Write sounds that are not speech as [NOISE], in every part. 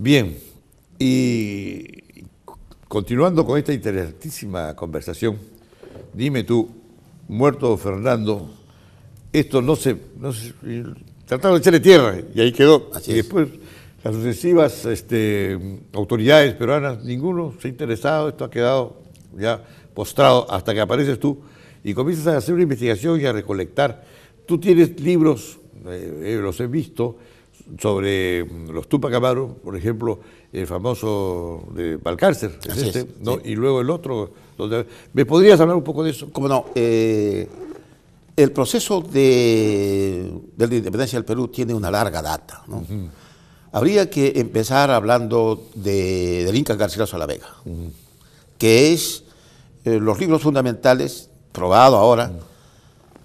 Bien, y continuando con esta interesantísima conversación, dime tú, muerto Fernando, esto no se, trataron de echarle tierra y ahí quedó. y después las sucesivas este, autoridades peruanas, ninguno se ha interesado, esto ha quedado ya postrado hasta que apareces tú y comienzas a hacer una investigación y a recolectar. Tú tienes libros, eh, eh, los he visto, sobre mm, los Tupac por ejemplo, el famoso de Valcárcer, este? y luego el otro. Donde... ¿Me podrías hablar un poco de eso? Como no, eh, el proceso de, la independencia del Perú tiene una larga data. ¿no? Habría que empezar hablando de, del Inca García la Vega, que es los libros fundamentales robado ahora,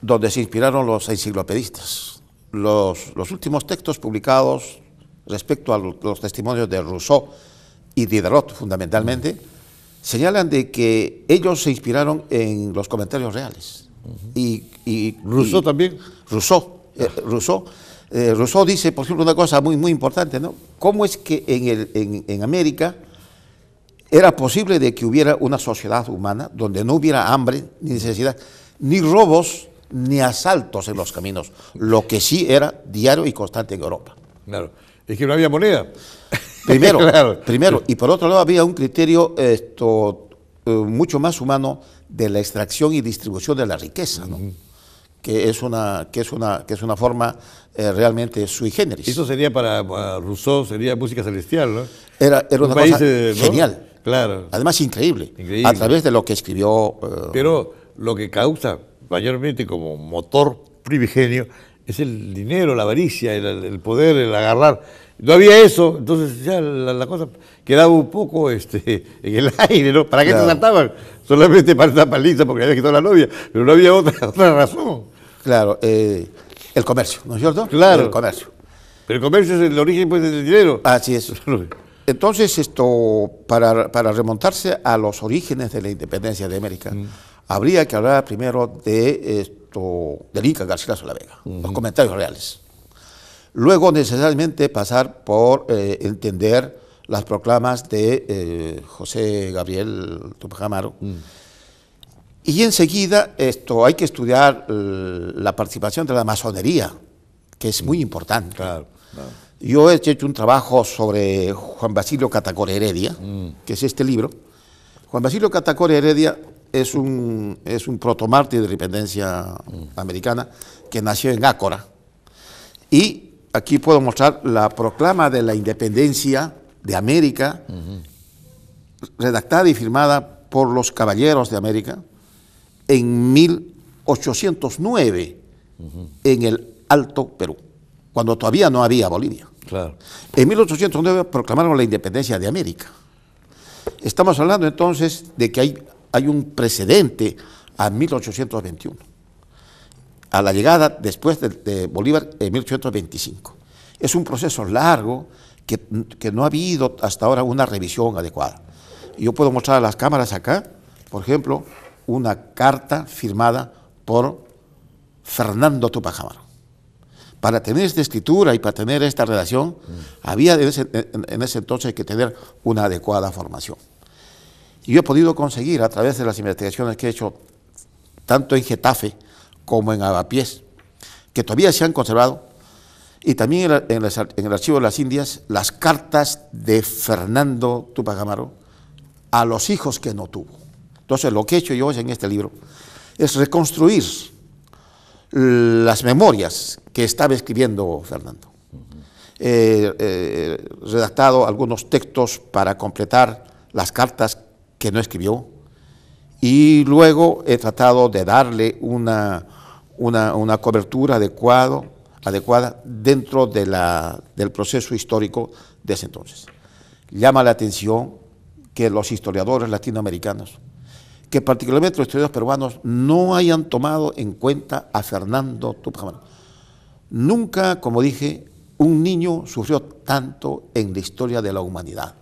donde se inspiraron los enciclopedistas. Los, los últimos textos publicados respecto a los testimonios de Rousseau y Diderot, fundamentalmente, señalan de que ellos se inspiraron en los comentarios reales. y, y Rousseau también. Rousseau. Eh, Rousseau eh, Rousseau dice, por ejemplo, una cosa muy, muy importante, ¿no? ¿Cómo es que en, el, en, en América era posible de que hubiera una sociedad humana donde no hubiera hambre, ni necesidad, ni robos, ni asaltos en los caminos, lo que sí era diario y constante en Europa. Claro, es que no había moneda. [LAUGHS] Primero, primero y por otro lado había un criterio esto, eh, mucho más humano de la extracción y distribución de la riqueza, ¿no? que, es una, que, es una, que es una forma eh, realmente sui generis. Eso sería para, Rousseau, sería música celestial, ¿no? Era, una cosa genial Claro. Además, increíble. A través de lo que escribió. Eh, pero lo que causa mayormente como motor privigenio es el dinero, la avaricia, el, poder, el agarrar. No había eso, entonces ya la, cosa quedaba un poco este, [LAUGHS] en el aire, ¿no? ¿Para qué te saltaban? Solamente para una paliza porque había quitado la novia, pero no había otra, [LAUGHS] razón. Claro, eh, el comercio, ¿no es cierto? Claro. El comercio. Pero el comercio es el origen pues, del dinero. Así es. [LAUGHS] Entonces, esto, para, remontarse a los orígenes de la independencia de América, mm. habría que hablar primero de esto, del Inca García de Vega, los comentarios reales. Luego, necesariamente, pasar por eh, entender las proclamas de eh, José Gabriel Tupac mm. Y enseguida, esto, hay que estudiar eh, la participación de la masonería, que es mm. muy importante. claro. Yo he hecho un trabajo sobre Juan Basilio Catacore Heredia, mm. que es este libro. Juan Basilio Catacore Heredia es un, es un protomártir de independencia mm. americana que nació en Ácora. Y aquí puedo mostrar la proclama de la independencia de América, redactada y firmada por los caballeros de América en 1809 en el Alto Perú, cuando todavía no había Bolivia. En 1809 proclamaron la independencia de América. Estamos hablando entonces de que hay, hay un precedente a 1821, a la llegada después de, Bolívar en 1825. Es un proceso largo que, que, no ha habido hasta ahora una revisión adecuada. Yo puedo mostrar a las cámaras acá, por ejemplo, una carta firmada por Fernando Tupac para tener esta escritura y para tener esta relación, mm. había en ese, entonces que tener una adecuada formación. Y yo he podido conseguir a través de las investigaciones que he hecho, tanto en Getafe como en Avapiés, que todavía se han conservado, y también en, el Archivo de las Indias, las cartas de Fernando Tupac Amaro a los hijos que no tuvo. Entonces, lo que he hecho yo en este libro es reconstruir las memorias que estaba escribiendo Fernando. He eh, eh, redactado algunos textos para completar las cartas que no escribió y luego he tratado de darle una, una, cobertura adecuada dentro de del proceso histórico de ese entonces. Llama la atención que los historiadores latinoamericanos que particularmente los historiadores peruanos no hayan tomado en cuenta a Fernando Tupamaro. Nunca, como dije, un niño sufrió tanto en la historia de la humanidad.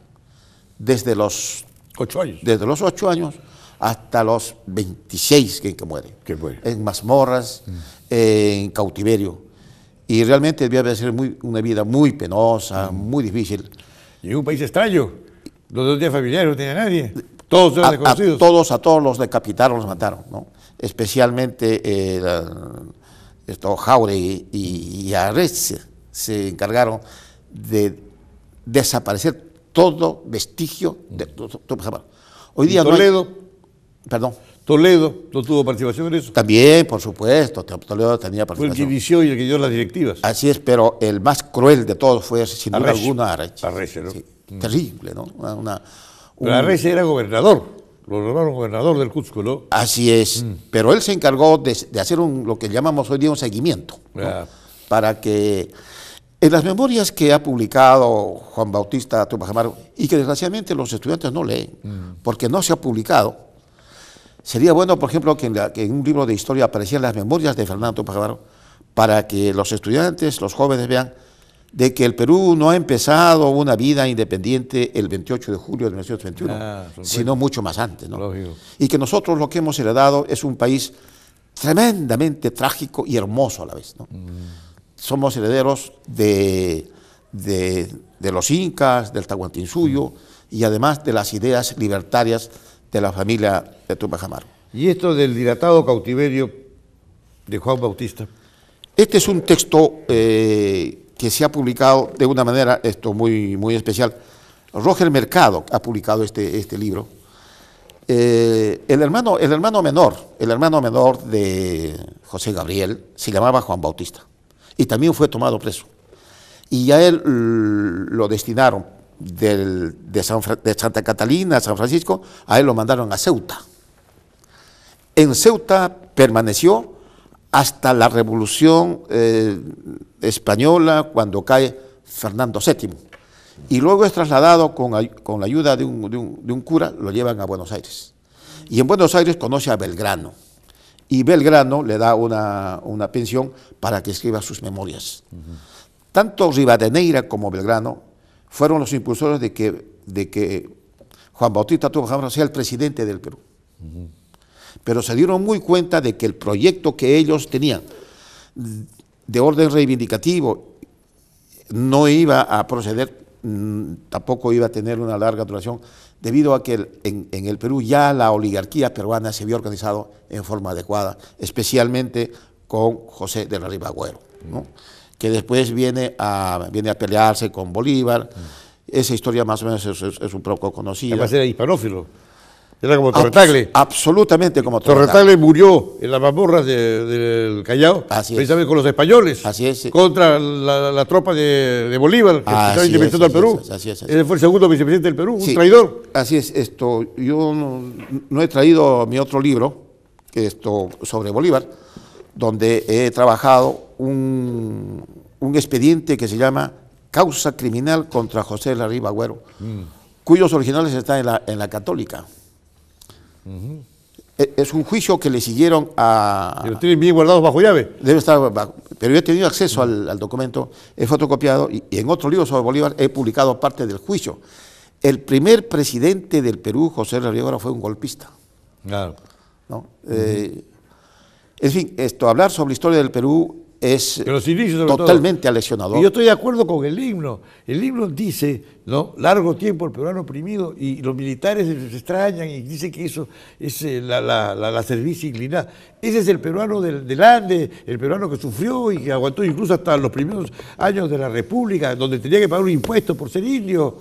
Desde los ocho años, desde los ocho años hasta los 26 que, que muere. Que En mazmorras, mm. en cautiverio. Y realmente debía ser muy, una vida muy penosa, mm. muy difícil. Y en un país extraño, donde no tenía familiares, no tenía nadie. Todos eran a, A todos, a todos los decapitaron, los mataron, ¿no? Especialmente eh, esto, Jauregui y, y se encargaron de desaparecer todo vestigio de mm. Hoy día Toledo, perdón. Toledo no tuvo participación en eso. También, por supuesto, Toledo tenía participación. Fue el que inició y el que dio las directivas. Así es, pero el más cruel de todos fue sin duda alguna Arreche. ¿no? Mm. Terrible, ¿no? una Reyes era gobernador, lo nombraron gobernador del Cusco, ¿no? Así es, mm. pero él se encargó de, hacer lo que llamamos hoy día un seguimiento, para que en las memorias que ha publicado Juan Bautista Tupajamaro, y que desgraciadamente los estudiantes no leen, mm. porque no se ha publicado, sería bueno, por ejemplo, que en, un libro de historia aparecieran las memorias de Fernando Tupajamaro, para que los estudiantes, los jóvenes vean de que el Perú no ha empezado una vida independiente el 28 de julio de 1931, ah, sino mucho más antes. ¿no? Y que nosotros lo que hemos heredado es un país tremendamente trágico y hermoso a la vez. ¿no? Mm. Somos herederos de, de, los incas, del Tahuantinsuyo mm. y además de las ideas libertarias de la familia de Tupac Amaru. ¿Y esto del dilatado cautiverio de Juan Bautista? Este es un texto... Eh, que se ha publicado de una manera esto muy, muy especial. Roger Mercado ha publicado este, este libro. Eh, el, hermano, el hermano menor, el hermano menor de José Gabriel, se llamaba Juan Bautista y también fue tomado preso. Y a él lo destinaron de, de Santa Catalina a San Francisco, a él lo mandaron a Ceuta. En Ceuta permaneció hasta la Revolución eh, Española, cuando cae Fernando VII. Y luego es trasladado con, la ayuda de un, cura, lo llevan a Buenos Aires. Y en Buenos Aires conoce a Belgrano. Y Belgrano le da una, pensión para que escriba sus memorias. Tanto Rivadeneira como Belgrano fueron los impulsores de que, Juan Bautista Jamás sea el presidente del Perú pero se dieron muy cuenta de que el proyecto que ellos tenían de orden reivindicativo no iba a proceder, mm, tampoco iba a tener una larga duración, debido a que en, el Perú ya la oligarquía peruana se había organizado en forma adecuada, especialmente con José de la Ribagüero, ¿no? que después viene a, pelearse con Bolívar. Mm. Esa historia más o menos es, un poco conocida. Además era hispanófilo. Era como Torretagle. absolutamente como Torretagle. Torretagle murió en las mazmorras del Callao, Así precisamente con los españoles. Así es. Contra la, tropa de, Bolívar, que estaba invirtiendo al Perú. Él fue el segundo vicepresidente del Perú, un traidor. Así es, esto. Yo no, he traído mi otro libro, esto, sobre Bolívar, donde he trabajado un, expediente que se llama Causa Criminal contra José Larriba Agüero, mm. cuyos originales están en la Católica. E-, es un juicio que le siguieron a... Lo tienen bien guardado bajo llave. Debe estar pero yo he tenido acceso al, documento, he fotocopiado y, en otro libro sobre Bolívar he publicado parte del juicio. El primer presidente del Perú, José Riegora, fue un golpista. Claro. Eh, en fin, esto, hablar sobre la historia del Perú es totalmente alesionador Y yo estoy de acuerdo con el himno. El himno dice, ¿no? Largo tiempo el peruano oprimido y los militares se extrañan y dicen que eso es eh, la, la, la, servicio inclinada. Ese es el peruano del, Andes el peruano que sufrió y que aguantó incluso hasta los primeros años de la República, donde tenía que pagar un impuesto por ser indio.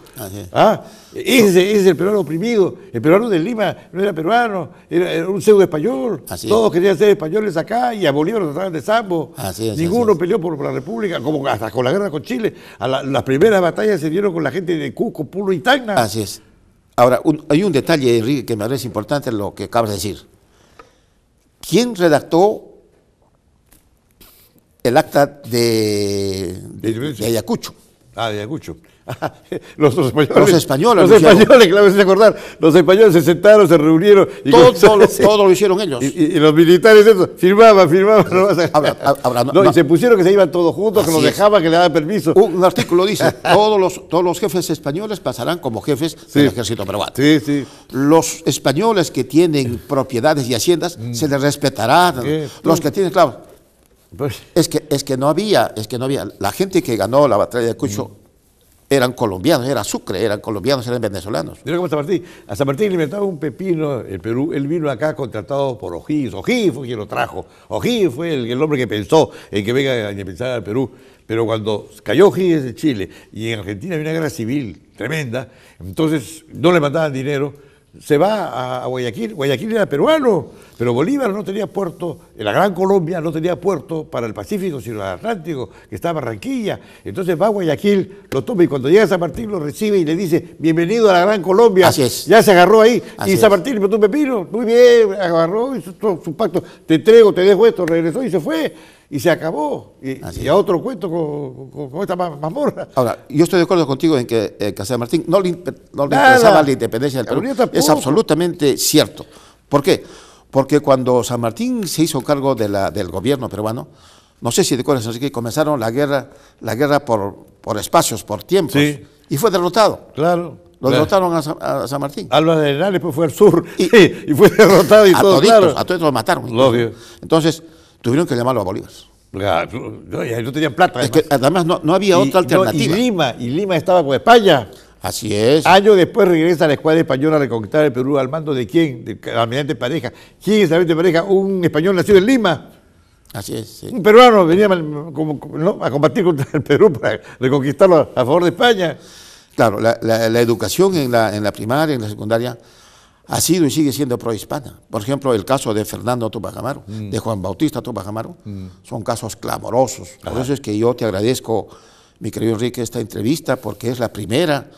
¿Ah? Ese, es el peruano oprimido. El peruano de Lima no era peruano, era, un pseudo español. Todos querían ser españoles acá y a Bolívar lo trataban de sambo. Así Ninguno peleó por, la República, como hasta con la guerra con Chile. A las primeras batallas se dieron con la gente de Cusco, Pulo y Tacna. Así es. Ahora, hay un detalle, Enrique, que me parece importante lo que acabas de decir. ¿Quién redactó el acta de Ayacucho? Ah, de Ayacucho. [LAUGHS] los, españoles. Los españoles. Los españoles, claro, acordar. Los españoles se sentaron, se reunieron. Y todo, lo, hicieron ellos. Y, los militares, eso, firmaban, firmaban. no, y se pusieron que se iban todos juntos, que los dejaban, que le daban permiso. Un artículo dice, todos, los, todos los jefes españoles pasarán como jefes del ejército peruano. Sí, sí. Los españoles que tienen propiedades y haciendas, mm. se les respetarán. Los que tienen, claro, pues, es, que, es que no había, es que no había. La gente que ganó la batalla de Cucho eran colombianos, era Sucre, eran colombianos, eran venezolanos. Mira cómo San Martín. A San Martín le inventaba un pepino el Perú. Él vino acá contratado por O'Higgins. Ojí fue quien lo trajo. Ojí fue el, hombre que pensó en que venga a pensar al Perú. Pero cuando cayó O'Higgins de Chile y en Argentina había una guerra civil tremenda, entonces no le mandaban dinero se va a Guayaquil. Guayaquil era peruano, pero Bolívar no tenía puerto, eh, la Gran Colombia no tenía puerto para el Pacífico, sino el Atlántico, que está Barranquilla. Entonces va a Guayaquil, lo toma y cuando llega a San Martín lo recibe y le dice, bienvenido a la Gran Colombia. Ya se agarró ahí. y San Martín, pero tú pepino, muy bien, agarró, hizo todo su pacto, te entrego, te dejo esto, regresó y se fue y se acabó. Y, a otro cuento con, con, esta mamorra. Ahora, yo estoy de acuerdo contigo en que eh, San Martín no le, no interesaba la independencia del Perú. Es absolutamente cierto. ¿Por qué? Porque cuando San Martín se hizo cargo de la, del gobierno peruano, no sé si acuerdas, así que comenzaron la guerra, la guerra por, por espacios, por tiempos, y fue derrotado. Claro. Lo derrotaron a San, Martín. Alba de Henares pues, fue al sur y, [LAUGHS] y fue derrotado y a todo, A todos los mataron. Entonces, tuvieron que llamarlo a Bolívar. No, tenían plata. Además. Es que además no, había otra alternativa. y Lima, y Lima estaba con España. Así es. Año después regresa la escuadra española a reconquistar el Perú al mando de quién? Del almirante Pareja. ¿Quién es el almirante Pareja? Un español nacido en Lima. Así es. Un peruano venía a, a combatir contra el Perú para reconquistarlo a favor de España. Claro, la, la, la educación en la, en la primaria, en la secundaria, ha sido y sigue siendo prohispana. Por ejemplo, el caso de Fernando Tupac mm. de Juan Bautista Tupac mm. son casos clamorosos. Por eso es que yo te agradezco, mi querido Enrique, esta entrevista, porque es la primera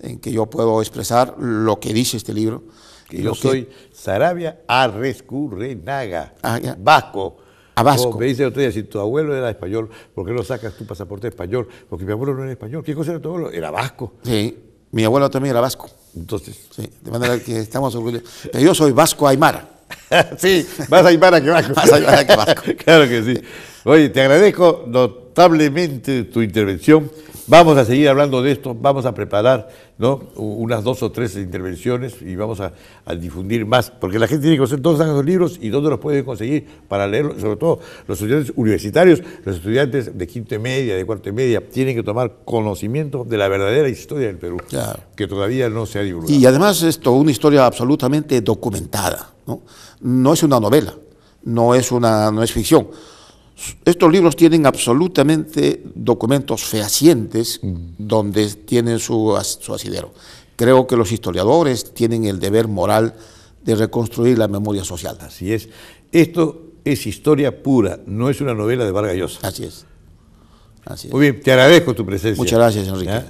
en que yo puedo expresar lo que dice este libro. Que yo soy que... Sarabia Arrescurrenaga, ah, vasco. vasco. me dice el otro día, si tu abuelo era español, ¿por qué no sacas tu pasaporte español? Porque mi abuelo no era español. ¿Qué cosa era tu abuelo? Era vasco. Sí. Mi abuelo también era vasco. Entonces. Sí, de manera que estamos orgullosos. yo soy vasco aymara. [LAUGHS] sí, vas aymara que vasco. más aymara que vasco. [LAUGHS] claro que sí. Oye, te agradezco notablemente tu intervención. Vamos a seguir hablando de esto, vamos a preparar ¿no? unas dos o tres intervenciones y vamos a, difundir más, porque la gente tiene que conocer todos esos libros y dónde los puede conseguir para leerlos, sobre todo los estudiantes universitarios, los estudiantes de quinta y media, de cuarta y media, tienen que tomar conocimiento de la verdadera historia del Perú, que todavía no se ha divulgado. Y además esto, una historia absolutamente documentada, no, no es una novela, no es, una, no es ficción estos libros tienen absolutamente documentos fehacientes mm. donde tienen su, su, asidero. Creo que los historiadores tienen el deber moral de reconstruir la memoria social. Así es. Esto es historia pura, no es una novela de Vargas Llosa. Así es. Muy bien, te agradezco tu presencia. Muchas gracias, Enrique.